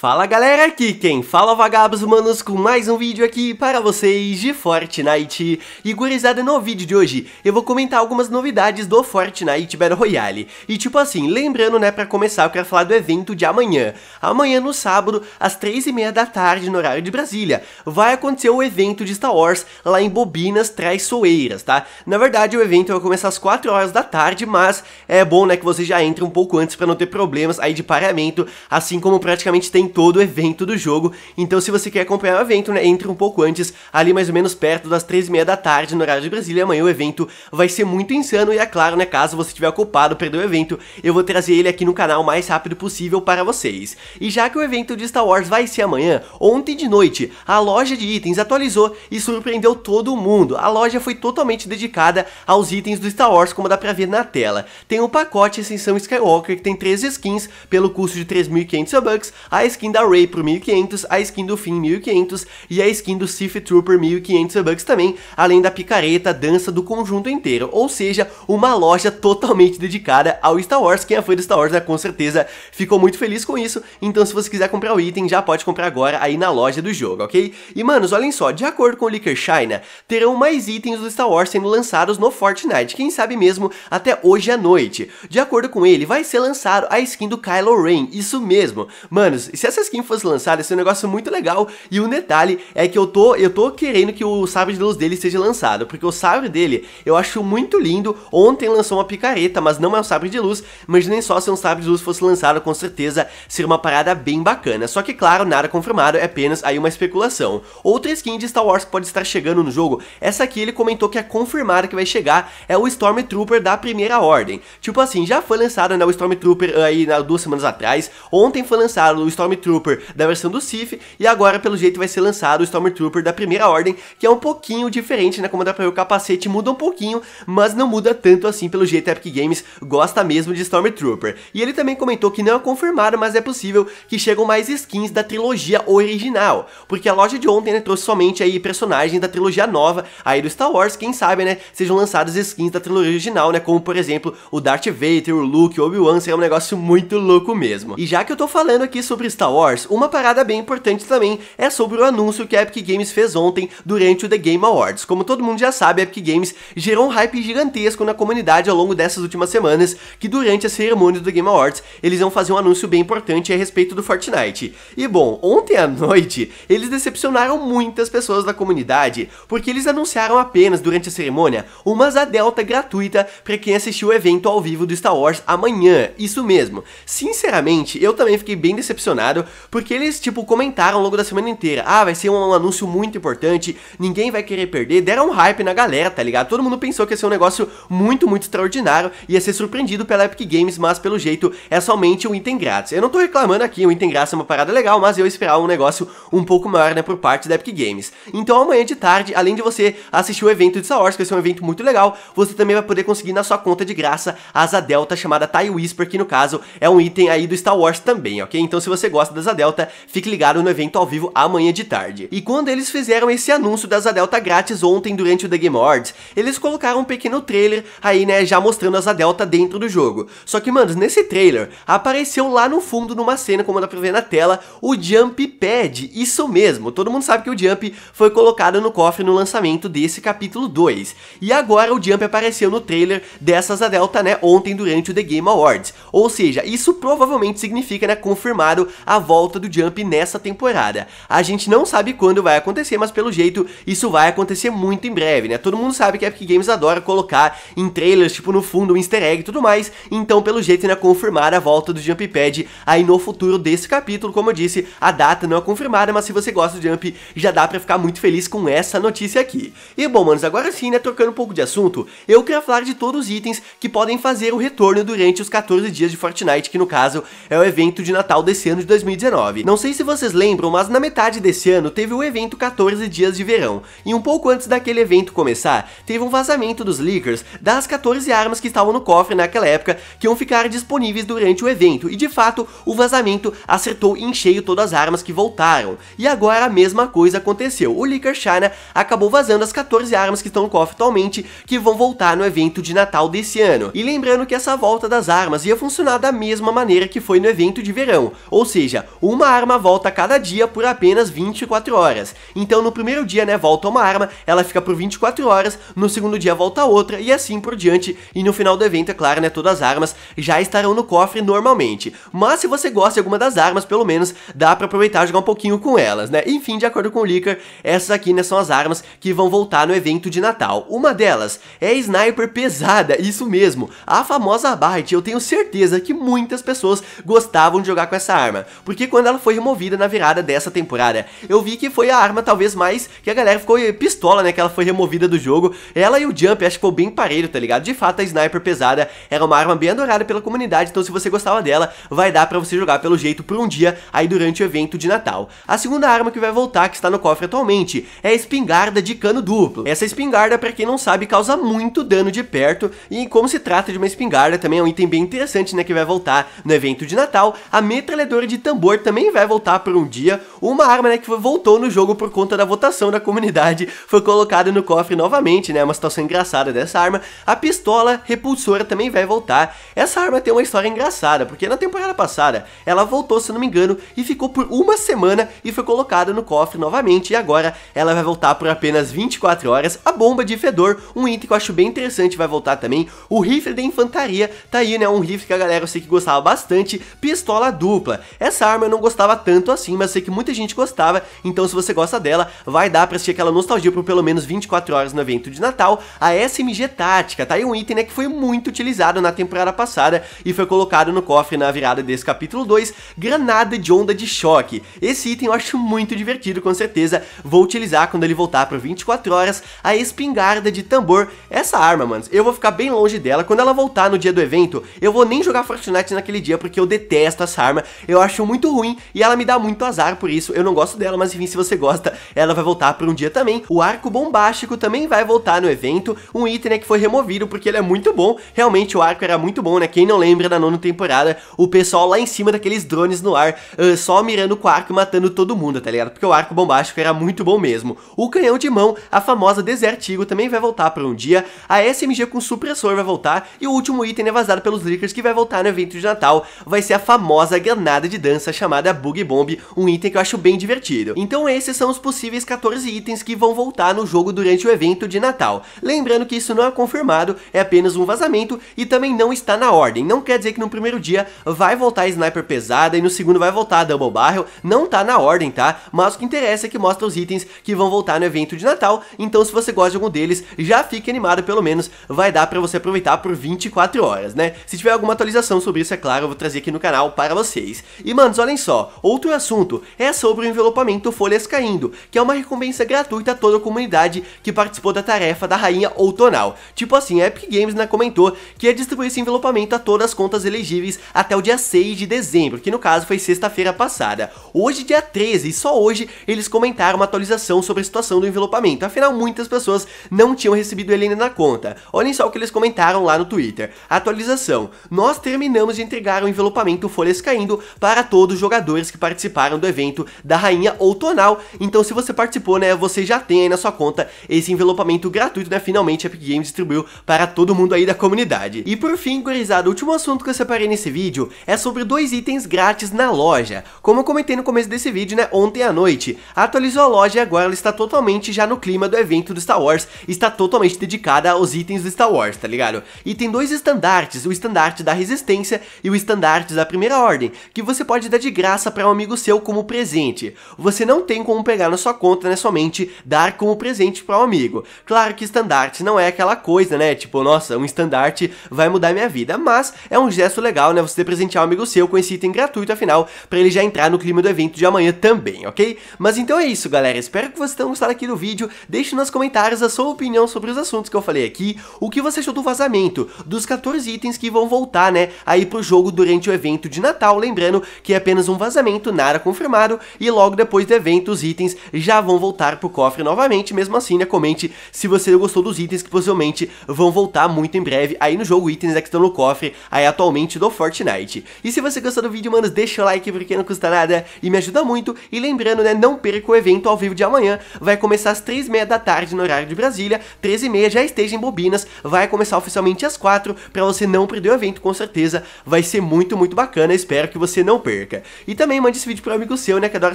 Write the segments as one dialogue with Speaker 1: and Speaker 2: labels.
Speaker 1: Fala galera, aqui quem fala é vagabos humanos com mais um vídeo aqui para vocês de Fortnite E gurizada, no vídeo de hoje eu vou comentar algumas novidades do Fortnite Battle Royale E tipo assim, lembrando né, para começar eu quero falar do evento de amanhã Amanhã no sábado, às 3h30 da tarde no horário de Brasília Vai acontecer o evento de Star Wars lá em Bobinas, Traiçoeiras, tá? Na verdade o evento vai começar às 4 horas da tarde, mas é bom né que você já entre um pouco antes para não ter problemas aí de paramento Assim como praticamente tem todo o evento do jogo. Então, se você quer acompanhar o evento, né, entre um pouco antes, ali mais ou menos perto das 3 e meia da tarde, no horário de Brasília. Amanhã o evento vai ser muito insano. E é claro, né, caso você estiver ocupado, perdeu o evento, eu vou trazer ele aqui no canal o mais rápido possível para vocês. E já que o evento de Star Wars vai ser amanhã, ontem de noite, a loja de itens atualizou e surpreendeu todo mundo. A loja foi totalmente dedicada aos itens do Star Wars, como dá pra ver na tela. Tem o pacote Ascensão Skywalker, que tem 13 skins, pelo custo de 3.500 bucks, a skin da Ray por 1500, a skin do Finn 1500 e a skin do Sith Trooper 1500 bucks também, além da picareta, dança do conjunto inteiro, ou seja, uma loja totalmente dedicada ao Star Wars, quem é fã do Star Wars né, com certeza ficou muito feliz com isso, então se você quiser comprar o item, já pode comprar agora aí na loja do jogo, ok? E manos, olhem só, de acordo com o Liquor China, terão mais itens do Star Wars sendo lançados no Fortnite, quem sabe mesmo até hoje à noite. De acordo com ele, vai ser lançado a skin do Kylo Ren, isso mesmo. Manos, se essa skin fosse lançada, ia ser um negócio muito legal. E o um detalhe é que eu tô, eu tô querendo que o sabre de luz dele seja lançado, porque o sabre dele eu acho muito lindo. Ontem lançou uma picareta, mas não é um sabre de luz. Mas nem só se um sabre de luz fosse lançado, com certeza seria uma parada bem bacana. Só que, claro, nada confirmado, é apenas aí uma especulação. Outra skin de Star Wars que pode estar chegando no jogo, essa aqui ele comentou que é confirmada que vai chegar, é o Stormtrooper da Primeira Ordem. Tipo assim, já foi lançado né, o Stormtrooper aí na, duas semanas atrás, ontem foi lançado o Stormtrooper Stormtrooper da versão do Sith, e agora pelo jeito vai ser lançado o Stormtrooper da Primeira Ordem, que é um pouquinho diferente, né, como dá pra ver o capacete muda um pouquinho, mas não muda tanto assim pelo jeito Epic Games gosta mesmo de Stormtrooper. E ele também comentou que não é confirmado, mas é possível que chegam mais skins da trilogia original, porque a loja de ontem né, trouxe somente aí personagens da trilogia nova aí do Star Wars, quem sabe, né, sejam lançadas skins da trilogia original, né, como por exemplo o Darth Vader, o Luke, o Obi-Wan, seria um negócio muito louco mesmo. E já que eu tô falando aqui sobre Star Star Wars, uma parada bem importante também é sobre o anúncio que a Epic Games fez ontem durante o The Game Awards. Como todo mundo já sabe, a Epic Games gerou um hype gigantesco na comunidade ao longo dessas últimas semanas, que durante a cerimônia do Game Awards, eles iam fazer um anúncio bem importante a respeito do Fortnite. E bom, ontem à noite, eles decepcionaram muitas pessoas da comunidade, porque eles anunciaram apenas durante a cerimônia uma asa delta gratuita para quem assistiu o evento ao vivo do Star Wars amanhã. Isso mesmo. Sinceramente, eu também fiquei bem decepcionado ligado? Porque eles, tipo, comentaram ao longo da semana inteira. Ah, vai ser um anúncio muito importante, ninguém vai querer perder. Deram um hype na galera, tá ligado? Todo mundo pensou que ia ser um negócio muito, muito extraordinário. Ia ser surpreendido pela Epic Games, mas pelo jeito é somente um item grátis. Eu não tô reclamando aqui, o item grátis é uma parada legal, mas eu esperava um negócio um pouco maior, né, por parte da Epic Games. Então amanhã de tarde, além de você assistir o evento de Star Wars, que vai ser um evento muito legal, você também vai poder conseguir na sua conta de graça a Asa Delta chamada TIE Whisper, que no caso é um item aí do Star Wars também, ok? Então se você gosta gosta da Zadelta, fique ligado no evento ao vivo amanhã de tarde. E quando eles fizeram esse anúncio da Zadelta grátis ontem durante o The Game Awards, eles colocaram um pequeno trailer aí, né, já mostrando a Zadelta dentro do jogo. Só que, mano, nesse trailer, apareceu lá no fundo, numa cena, como dá pra ver na tela, o Jump Pad. Isso mesmo, todo mundo sabe que o Jump foi colocado no cofre no lançamento desse capítulo 2. E agora o Jump apareceu no trailer dessa Zadelta, né, ontem durante o The Game Awards. Ou seja, isso provavelmente significa, né, confirmado a volta do Jump nessa temporada. A gente não sabe quando vai acontecer, mas pelo jeito isso vai acontecer muito em breve, né? Todo mundo sabe que a Epic Games adora colocar em trailers, tipo no fundo, um easter egg e tudo mais, então pelo jeito ainda né, confirmar a volta do Jump Pad aí no futuro desse capítulo, como eu disse, a data não é confirmada, mas se você gosta do Jump, já dá pra ficar muito feliz com essa notícia aqui. E bom, manos, agora sim, né, trocando um pouco de assunto, eu queria falar de todos os itens que podem fazer o retorno durante os 14 dias de Fortnite, que no caso é o evento de Natal desse ano de 2019. Não sei se vocês lembram, mas na metade desse ano teve o evento 14 dias de verão, e um pouco antes daquele evento começar, teve um vazamento dos leakers das 14 armas que estavam no cofre naquela época, que iam ficar disponíveis durante o evento, e de fato, o vazamento acertou em cheio todas as armas que voltaram. E agora a mesma coisa aconteceu, o leaker China acabou vazando as 14 armas que estão no cofre atualmente, que vão voltar no evento de Natal desse ano. E lembrando que essa volta das armas ia funcionar da mesma maneira que foi no evento de verão, ou seja, seja, uma arma volta a cada dia por apenas 24 horas. Então no primeiro dia, né, volta uma arma, ela fica por 24 horas, no segundo dia volta outra e assim por diante. E no final do evento, é claro, né, todas as armas já estarão no cofre normalmente. Mas se você gosta de alguma das armas, pelo menos dá para aproveitar e jogar um pouquinho com elas, né? Enfim, de acordo com o Licker, essas aqui, né, são as armas que vão voltar no evento de Natal. Uma delas é sniper pesada, isso mesmo, a famosa Barret. Eu tenho certeza que muitas pessoas gostavam de jogar com essa arma porque quando ela foi removida na virada dessa temporada, eu vi que foi a arma talvez mais que a galera ficou eh, pistola, né, que ela foi removida do jogo. Ela e o Jump acho que ficou bem parelho, tá ligado? De fato, a Sniper pesada era uma arma bem adorada pela comunidade, então se você gostava dela, vai dar pra você jogar pelo jeito por um dia aí durante o evento de Natal. A segunda arma que vai voltar, que está no cofre atualmente, é a espingarda de cano duplo. Essa espingarda, pra quem não sabe, causa muito dano de perto e como se trata de uma espingarda, também é um item bem interessante, né, que vai voltar no evento de Natal, a metralhadora de tambor também vai voltar por um dia. Uma arma né, que voltou no jogo por conta da votação da comunidade foi colocada no cofre novamente, né? Uma situação engraçada dessa arma. A pistola repulsora também vai voltar. Essa arma tem uma história engraçada, porque na temporada passada ela voltou, se não me engano, e ficou por uma semana e foi colocada no cofre novamente. E agora ela vai voltar por apenas 24 horas. A bomba de fedor, um item que eu acho bem interessante, vai voltar também. O rifle da infantaria tá aí, né? Um rifle que a galera eu sei que gostava bastante. Pistola dupla. Essa essa arma eu não gostava tanto assim, mas sei que muita gente gostava, então se você gosta dela, vai dar pra assistir aquela nostalgia por pelo menos 24 horas no evento de Natal, a SMG Tática, tá aí um item né, que foi muito utilizado na temporada passada e foi colocado no cofre na virada desse capítulo 2, Granada de Onda de Choque. Esse item eu acho muito divertido, com certeza, vou utilizar quando ele voltar para 24 horas, a espingarda de tambor, essa arma, mano, eu vou ficar bem longe dela, quando ela voltar no dia do evento, eu vou nem jogar Fortnite naquele dia, porque eu detesto essa arma, eu acho muito ruim e ela me dá muito azar por isso. Eu não gosto dela, mas enfim, se você gosta, ela vai voltar por um dia também. O arco bombástico também vai voltar no evento, um item né, que foi removido porque ele é muito bom. Realmente o arco era muito bom, né? Quem não lembra da nona temporada, o pessoal lá em cima daqueles drones no ar, uh, só mirando com o arco e matando todo mundo, tá ligado? Porque o arco bombástico era muito bom mesmo. O canhão de mão, a famosa Desertigo, também vai voltar por um dia. A SMG com supressor vai voltar e o último item é vazado pelos leakers que vai voltar no evento de Natal vai ser a famosa granada de dança chamada Bug Bomb, um item que eu acho bem divertido. Então esses são os possíveis 14 itens que vão voltar no jogo durante o evento de Natal. Lembrando que isso não é confirmado, é apenas um vazamento e também não está na ordem. Não quer dizer que no primeiro dia vai voltar a Sniper pesada e no segundo vai voltar a Double Barrel, não tá na ordem, tá? Mas o que interessa é que mostra os itens que vão voltar no evento de Natal, então se você gosta de algum deles, já fique animado pelo menos, vai dar pra você aproveitar por 24 horas, né? Se tiver alguma atualização sobre isso, é claro, eu vou trazer aqui no canal para vocês. E Manos, olhem só, outro assunto é sobre o envelopamento Folhas Caindo, que é uma recompensa gratuita a toda a comunidade que participou da tarefa da Rainha Outonal. Tipo assim, a Epic Games né, comentou que ia distribuir esse envelopamento a todas as contas elegíveis até o dia 6 de dezembro, que no caso foi sexta-feira passada. Hoje, dia 13, e só hoje eles comentaram uma atualização sobre a situação do envelopamento, afinal muitas pessoas não tinham recebido ele ainda na conta. Olhem só o que eles comentaram lá no Twitter. Atualização, nós terminamos de entregar o envelopamento Folhas Caindo para todos os jogadores que participaram do evento da Rainha Outonal. Então se você participou, né, você já tem aí na sua conta esse envelopamento gratuito, né, finalmente a Epic Games distribuiu para todo mundo aí da comunidade. E por fim, gurizada, o último assunto que eu separei nesse vídeo é sobre dois itens grátis na loja. Como eu comentei no começo desse vídeo, né, ontem à noite, atualizou a loja e agora ela está totalmente já no clima do evento do Star Wars, está totalmente dedicada aos itens do Star Wars, tá ligado? E tem dois estandartes, o estandarte da resistência e o estandarte da primeira ordem, que você pode pode dar de graça para um amigo seu como presente. Você não tem como pegar na sua conta, né? Somente dar como presente para um amigo. Claro que estandarte não é aquela coisa, né? Tipo, nossa, um estandarte vai mudar minha vida, mas é um gesto legal, né? Você presentear um amigo seu com esse item gratuito, afinal, para ele já entrar no clima do evento de amanhã também, ok? Mas então é isso, galera. Espero que vocês tenham gostado aqui do vídeo. Deixe nos comentários a sua opinião sobre os assuntos que eu falei aqui, o que você achou do vazamento, dos 14 itens que vão voltar, né, aí pro jogo durante o evento de Natal, lembrando que que é apenas um vazamento, nada confirmado, e logo depois do evento os itens já vão voltar pro cofre novamente, mesmo assim, né, comente se você gostou dos itens que possivelmente vão voltar muito em breve aí no jogo, itens né, que estão no cofre aí atualmente do Fortnite. E se você gostou do vídeo, mano deixa o like porque não custa nada e me ajuda muito, e lembrando, né, não perca o evento ao vivo de amanhã, vai começar às 3h30 da tarde no horário de Brasília, 13h30 já esteja em Bobinas, vai começar oficialmente às 4 para você não perder o evento, com certeza vai ser muito, muito bacana, espero que você não perca perca. E também mande esse vídeo para um amigo seu, né, que adora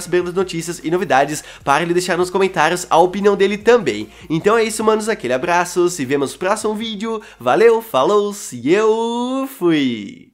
Speaker 1: saber das notícias e novidades, para ele deixar nos comentários a opinião dele também. Então é isso, manos, aquele abraço, se vemos no próximo vídeo, valeu, falou, e eu fui!